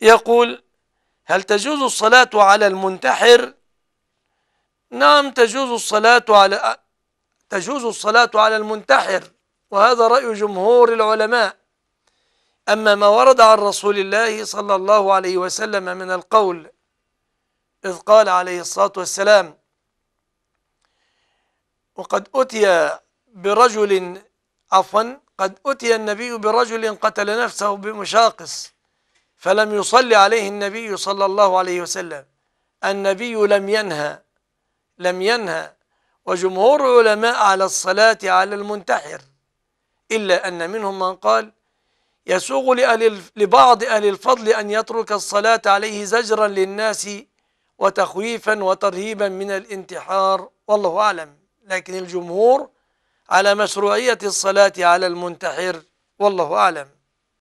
يقول هل تجوز الصلاة على المنتحر نعم تجوز الصلاة على تجوز الصلاة على المنتحر وهذا رأي جمهور العلماء أما ما ورد عن رسول الله صلى الله عليه وسلم من القول إذ قال عليه الصلاة والسلام وقد أتي برجل عفوا قد أتي النبي برجل قتل نفسه بمشاقص فلم يصلي عليه النبي صلى الله عليه وسلم النبي لم ينهى لم ينهى وجمهور العلماء على الصلاة على المنتحر إلا أن منهم من قال يسوغ لبعض أهل الفضل أن يترك الصلاة عليه زجرا للناس وتخويفا وترهيبا من الانتحار والله أعلم لكن الجمهور على مشروعية الصلاة على المنتحر والله أعلم